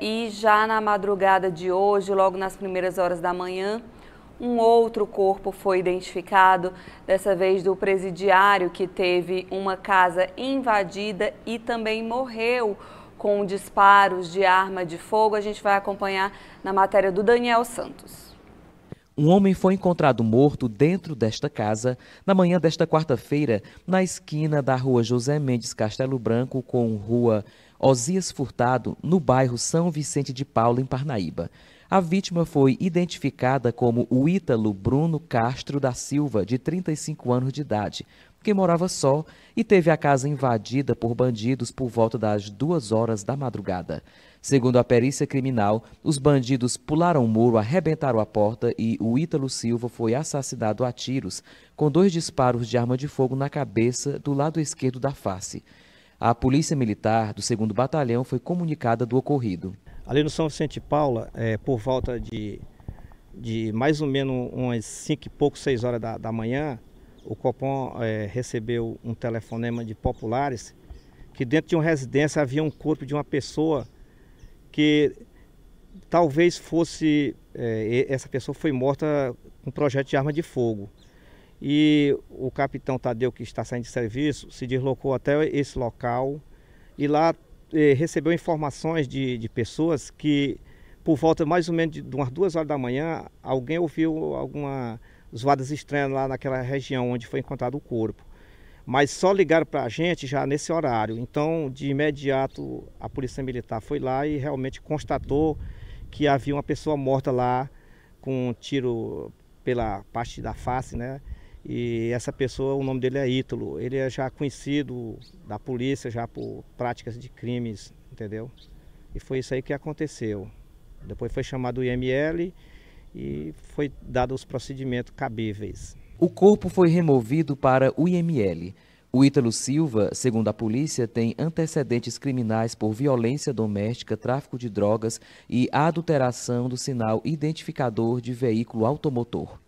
E já na madrugada de hoje, logo nas primeiras horas da manhã, um outro corpo foi identificado, dessa vez do presidiário que teve uma casa invadida e também morreu com disparos de arma de fogo. A gente vai acompanhar na matéria do Daniel Santos. Um homem foi encontrado morto dentro desta casa na manhã desta quarta-feira, na esquina da rua José Mendes Castelo Branco com rua Osias Furtado, no bairro São Vicente de Paulo, em Parnaíba. A vítima foi identificada como o Ítalo Bruno Castro da Silva, de 35 anos de idade que morava só e teve a casa invadida por bandidos por volta das duas horas da madrugada. Segundo a perícia criminal, os bandidos pularam o muro, arrebentaram a porta e o Ítalo Silva foi assassinado a tiros, com dois disparos de arma de fogo na cabeça do lado esquerdo da face. A Polícia Militar do 2 Batalhão foi comunicada do ocorrido. Ali no São Vicente Paula, é, por volta de, de mais ou menos umas 5 e pouco, 6 horas da, da manhã, o Copom é, recebeu um telefonema de populares que dentro de uma residência havia um corpo de uma pessoa que talvez fosse é, essa pessoa foi morta com um projeto de arma de fogo. E o capitão Tadeu, que está saindo de serviço, se deslocou até esse local e lá é, recebeu informações de, de pessoas que, por volta mais ou menos de umas duas horas da manhã, alguém ouviu alguma zoadas estranhas lá naquela região onde foi encontrado o corpo. Mas só ligaram para a gente já nesse horário. Então, de imediato, a Polícia Militar foi lá e realmente constatou que havia uma pessoa morta lá com um tiro pela parte da face, né? E essa pessoa, o nome dele é Ítalo. Ele é já conhecido da polícia já por práticas de crimes, entendeu? E foi isso aí que aconteceu. Depois foi chamado o IML e foi dado os procedimentos cabíveis. O corpo foi removido para o IML. O Ítalo Silva, segundo a polícia, tem antecedentes criminais por violência doméstica, tráfico de drogas e adulteração do sinal identificador de veículo automotor.